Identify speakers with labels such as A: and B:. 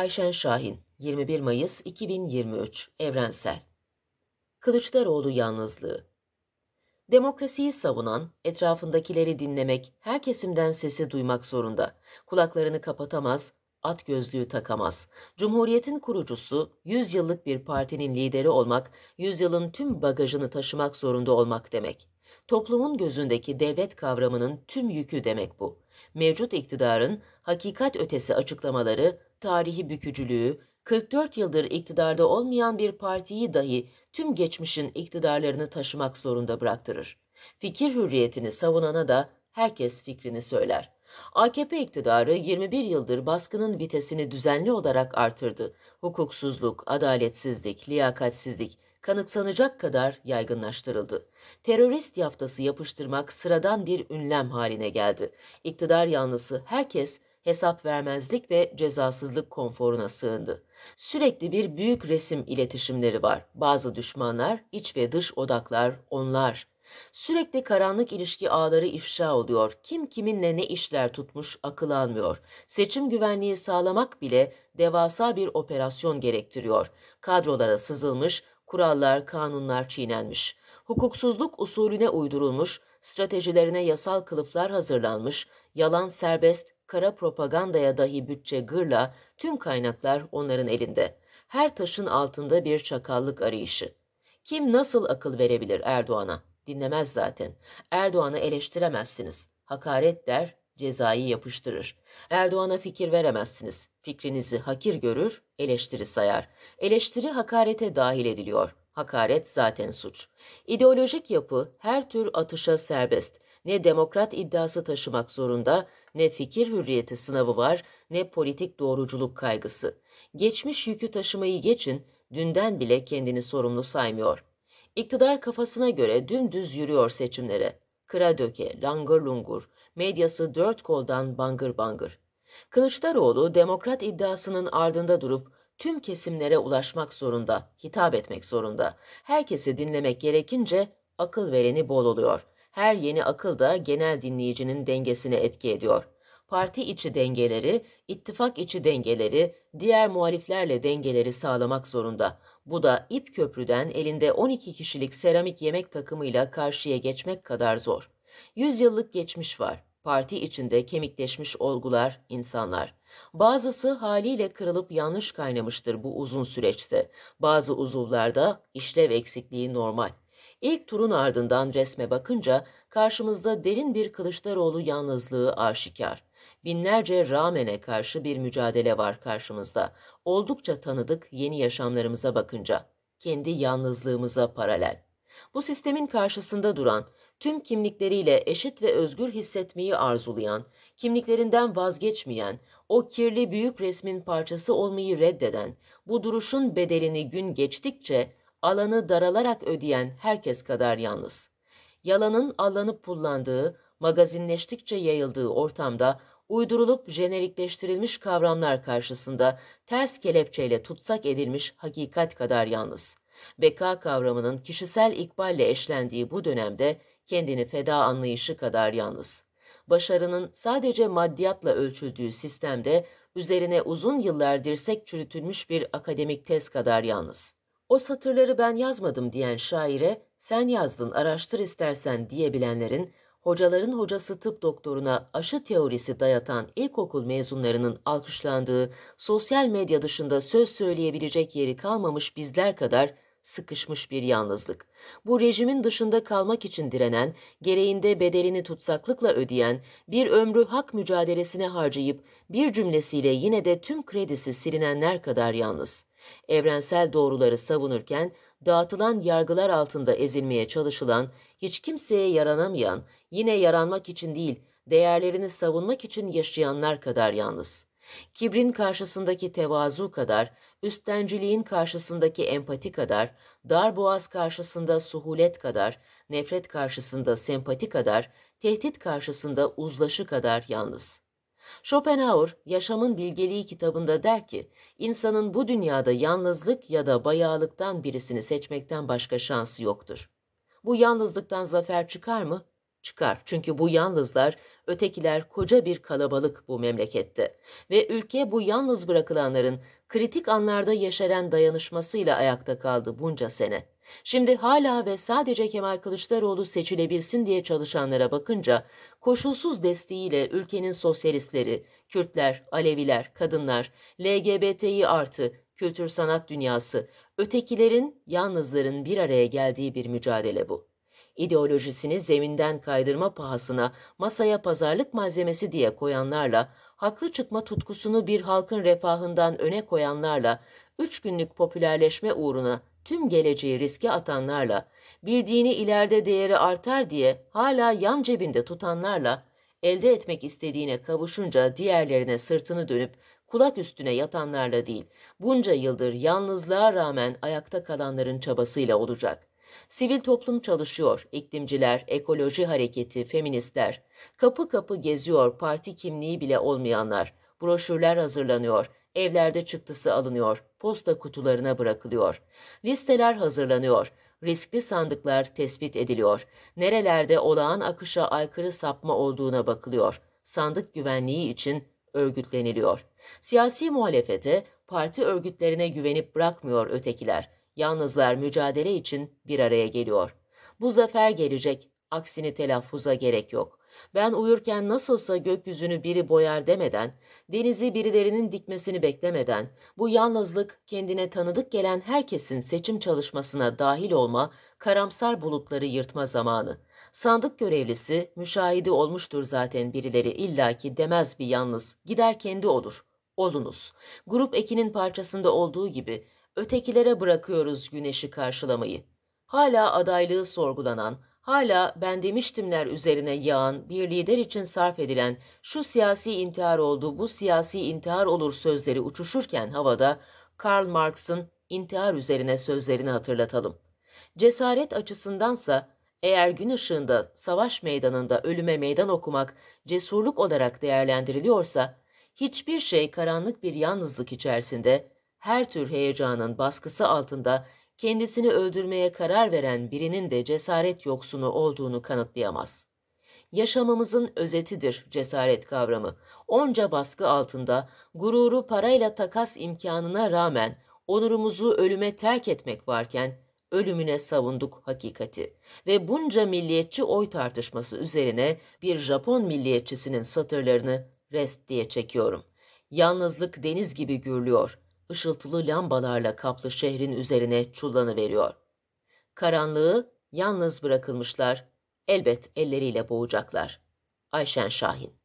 A: Ayşen Şahin, 21 Mayıs 2023, Evrensel. Kılıçdaroğlu yalnızlığı. Demokrasiyi savunan, etrafındakileri dinlemek, her kesimden sesi duymak zorunda. Kulaklarını kapatamaz, at gözlüğü takamaz. Cumhuriyetin kurucusu, 100 yıllık bir partinin lideri olmak, 100 yılın tüm bagajını taşımak zorunda olmak demek. Toplumun gözündeki devlet kavramının tüm yükü demek bu. Mevcut iktidarın hakikat ötesi açıklamaları, tarihi bükücülüğü, 44 yıldır iktidarda olmayan bir partiyi dahi tüm geçmişin iktidarlarını taşımak zorunda bıraktırır. Fikir hürriyetini savunana da herkes fikrini söyler. AKP iktidarı 21 yıldır baskının vitesini düzenli olarak artırdı. Hukuksuzluk, adaletsizlik, liyakatsizlik, kanıksanacak kadar yaygınlaştırıldı. Terörist yaftası yapıştırmak sıradan bir ünlem haline geldi. İktidar yanlısı herkes hesap vermezlik ve cezasızlık konforuna sığındı. Sürekli bir büyük resim iletişimleri var. Bazı düşmanlar, iç ve dış odaklar onlar. Sürekli karanlık ilişki ağları ifşa oluyor. Kim kiminle ne işler tutmuş akıl almıyor. Seçim güvenliği sağlamak bile devasa bir operasyon gerektiriyor. Kadrolara sızılmış, kurallar, kanunlar çiğnenmiş, hukuksuzluk usulüne uydurulmuş, stratejilerine yasal kılıflar hazırlanmış, yalan serbest, kara propagandaya dahi bütçe gırla, tüm kaynaklar onların elinde. Her taşın altında bir çakallık arayışı. Kim nasıl akıl verebilir Erdoğan'a? Dinlemez zaten. Erdoğan'ı eleştiremezsiniz. Hakaret der, cezayı yapıştırır. Erdoğan'a fikir veremezsiniz. Fikrinizi hakir görür, eleştiri sayar. Eleştiri hakarete dahil ediliyor. Hakaret zaten suç. İdeolojik yapı her tür atışa serbest. Ne demokrat iddiası taşımak zorunda, ne fikir hürriyeti sınavı var, ne politik doğruculuk kaygısı. Geçmiş yükü taşımayı geçin, dünden bile kendini sorumlu saymıyor. İktidar kafasına göre dümdüz yürüyor seçimlere kıra döke, langır lungur, medyası dört koldan bangır bangır. Kılıçdaroğlu demokrat iddiasının ardında durup tüm kesimlere ulaşmak zorunda, hitap etmek zorunda. Herkesi dinlemek gerekince akıl vereni bol oluyor. Her yeni akıl da genel dinleyicinin dengesini etki ediyor.'' parti içi dengeleri, ittifak içi dengeleri, diğer muhaliflerle dengeleri sağlamak zorunda. Bu da ip köprüden elinde 12 kişilik seramik yemek takımıyla karşıya geçmek kadar zor. Yüzyıllık geçmiş var. Parti içinde kemikleşmiş olgular, insanlar. Bazısı haliyle kırılıp yanlış kaynamıştır bu uzun süreçte. Bazı uzuvlarda işlev eksikliği normal. İlk turun ardından resme bakınca karşımızda derin bir Kılıçdaroğlu yalnızlığı aşikar binlerce ramene karşı bir mücadele var karşımızda. Oldukça tanıdık yeni yaşamlarımıza bakınca, kendi yalnızlığımıza paralel. Bu sistemin karşısında duran, tüm kimlikleriyle eşit ve özgür hissetmeyi arzulayan, kimliklerinden vazgeçmeyen, o kirli büyük resmin parçası olmayı reddeden, bu duruşun bedelini gün geçtikçe alanı daralarak ödeyen herkes kadar yalnız. Yalanın allanıp kullandığı, magazinleştikçe yayıldığı ortamda uydurulup jenerikleştirilmiş kavramlar karşısında ters kelepçeyle tutsak edilmiş hakikat kadar yalnız. Beka kavramının kişisel ikballe eşlendiği bu dönemde kendini feda anlayışı kadar yalnız. Başarının sadece maddiyatla ölçüldüğü sistemde üzerine uzun yıllar dirsek çürütülmüş bir akademik tez kadar yalnız. O satırları ben yazmadım diyen şaire sen yazdın araştır istersen diyebilenlerin hocaların hocası tıp doktoruna aşı teorisi dayatan ilkokul mezunlarının alkışlandığı sosyal medya dışında söz söyleyebilecek yeri kalmamış bizler kadar sıkışmış bir yalnızlık. Bu rejimin dışında kalmak için direnen, gereğinde bedelini tutsaklıkla ödeyen, bir ömrü hak mücadelesine harcayıp bir cümlesiyle yine de tüm kredisi silinenler kadar yalnız. Evrensel doğruları savunurken dağıtılan yargılar altında ezilmeye çalışılan, hiç kimseye yaranamayan, yine yaranmak için değil, değerlerini savunmak için yaşayanlar kadar yalnız. Kibrin karşısındaki tevazu kadar, üstenciliğin karşısındaki empati kadar, dar boğaz karşısında suhulet kadar, nefret karşısında sempati kadar, tehdit karşısında uzlaşı kadar yalnız.'' Schopenhauer Yaşamın Bilgeliği kitabında der ki, insanın bu dünyada yalnızlık ya da bayağılıktan birisini seçmekten başka şansı yoktur. Bu yalnızlıktan zafer çıkar mı? çıkar. Çünkü bu yalnızlar, ötekiler koca bir kalabalık bu memlekette. Ve ülke bu yalnız bırakılanların kritik anlarda yeşeren dayanışmasıyla ayakta kaldı bunca sene. Şimdi hala ve sadece Kemal Kılıçdaroğlu seçilebilsin diye çalışanlara bakınca, koşulsuz desteğiyle ülkenin sosyalistleri, Kürtler, Aleviler, kadınlar, LGBTİ artı, kültür sanat dünyası, ötekilerin, yalnızların bir araya geldiği bir mücadele bu ideolojisini zeminden kaydırma pahasına masaya pazarlık malzemesi diye koyanlarla, haklı çıkma tutkusunu bir halkın refahından öne koyanlarla, üç günlük popülerleşme uğruna tüm geleceği riske atanlarla, bildiğini ileride değeri artar diye hala yan cebinde tutanlarla, elde etmek istediğine kavuşunca diğerlerine sırtını dönüp kulak üstüne yatanlarla değil, bunca yıldır yalnızlığa rağmen ayakta kalanların çabasıyla olacak. Sivil toplum çalışıyor, iklimciler, ekoloji hareketi, feministler. Kapı kapı geziyor, parti kimliği bile olmayanlar. Broşürler hazırlanıyor, evlerde çıktısı alınıyor, posta kutularına bırakılıyor. Listeler hazırlanıyor, riskli sandıklar tespit ediliyor. Nerelerde olağan akışa aykırı sapma olduğuna bakılıyor. Sandık güvenliği için örgütleniliyor. Siyasi muhalefete, parti örgütlerine güvenip bırakmıyor ötekiler. Yalnızlar mücadele için bir araya geliyor. Bu zafer gelecek, aksini telaffuza gerek yok. Ben uyurken nasılsa gökyüzünü biri boyar demeden, denizi birilerinin dikmesini beklemeden, bu yalnızlık kendine tanıdık gelen herkesin seçim çalışmasına dahil olma, karamsar bulutları yırtma zamanı. Sandık görevlisi, müşahidi olmuştur zaten birileri illaki demez bir yalnız, gider kendi olur. Olunuz. Grup ekinin parçasında olduğu gibi ötekilere bırakıyoruz güneşi karşılamayı. Hala adaylığı sorgulanan, hala ben demiştimler üzerine yağan, bir lider için sarf edilen şu siyasi intihar oldu, bu siyasi intihar olur sözleri uçuşurken havada Karl Marx'ın intihar üzerine sözlerini hatırlatalım. Cesaret açısındansa eğer gün ışığında savaş meydanında ölüme meydan okumak cesurluk olarak değerlendiriliyorsa hiçbir şey karanlık bir yalnızlık içerisinde her tür heyecanın baskısı altında kendisini öldürmeye karar veren birinin de cesaret yoksunu olduğunu kanıtlayamaz. Yaşamımızın özetidir cesaret kavramı. Onca baskı altında gururu parayla takas imkanına rağmen onurumuzu ölüme terk etmek varken ölümüne savunduk hakikati ve bunca milliyetçi oy tartışması üzerine bir Japon milliyetçisinin satırlarını rest diye çekiyorum. Yalnızlık deniz gibi gürlüyor ışıltılı lambalarla kaplı şehrin üzerine çullanı veriyor. Karanlığı yalnız bırakılmışlar, elbet elleriyle boğacaklar. Ayşen Şahin